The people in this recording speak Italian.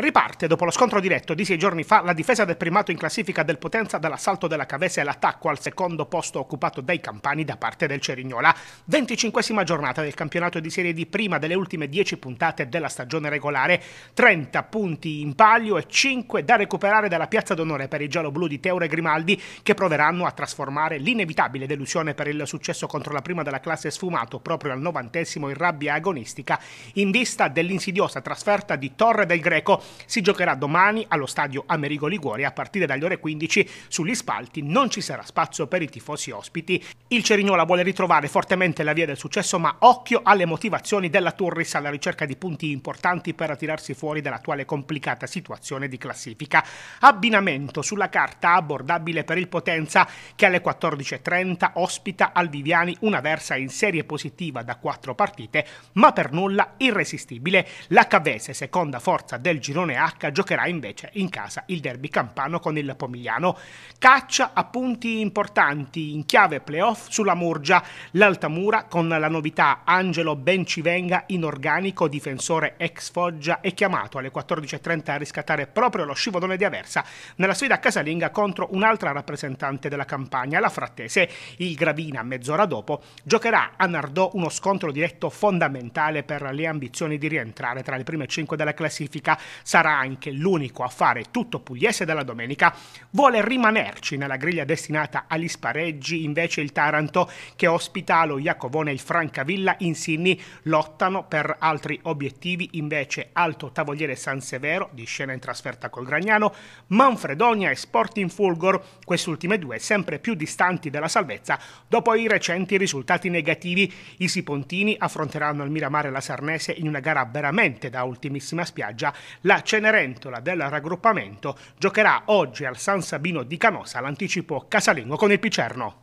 Riparte dopo lo scontro diretto di sei giorni fa la difesa del primato in classifica del Potenza dall'assalto della Cavese e l'attacco al secondo posto occupato dai Campani da parte del Cerignola. 25 giornata del campionato di Serie D prima delle ultime 10 puntate della stagione regolare. 30 punti in palio e 5 da recuperare dalla piazza d'onore per i giallo-blu di Teore Grimaldi che proveranno a trasformare l'inevitabile delusione per il successo contro la prima della classe sfumato proprio al novantesimo in rabbia agonistica in vista dell'insidiosa trasferta di Torre del Greco si giocherà domani allo stadio Amerigo Liguori a partire dalle ore 15 sugli spalti non ci sarà spazio per i tifosi ospiti. Il Cerignola vuole ritrovare fortemente la via del successo ma occhio alle motivazioni della Turris alla ricerca di punti importanti per attirarsi fuori dall'attuale complicata situazione di classifica. Abbinamento sulla carta abbordabile per il Potenza che alle 14.30 ospita al Viviani una versa in serie positiva da quattro partite ma per nulla irresistibile. La Cavese, seconda forza del girone girone H giocherà invece in casa il derby campano con il Pomigliano. Caccia a punti importanti in chiave playoff sulla Murgia, l'Altamura con la novità Angelo Bencivenga in organico difensore ex Foggia è chiamato alle 14.30 a riscattare proprio lo scivolone di Aversa nella sfida casalinga contro un'altra rappresentante della campagna, la Frattese. Il Gravina mezz'ora dopo giocherà a Nardò uno scontro diretto fondamentale per le ambizioni di rientrare tra le prime 5 della classifica sarà anche l'unico a fare tutto pugliese della domenica, vuole rimanerci nella griglia destinata agli spareggi, invece il Taranto che ospita lo Iacovone e il Francavilla in Sinni lottano per altri obiettivi, invece Alto Tavoliere San Severo di scena in trasferta col Gragnano, Manfredonia e Sporting Fulgor, quest'ultime due sempre più distanti dalla salvezza dopo i recenti risultati negativi. I Sipontini affronteranno il Miramare e la Sarnese in una gara veramente da ultimissima spiaggia. La Cenerentola del raggruppamento giocherà oggi al San Sabino di Canosa l'anticipo casalingo con il Picerno.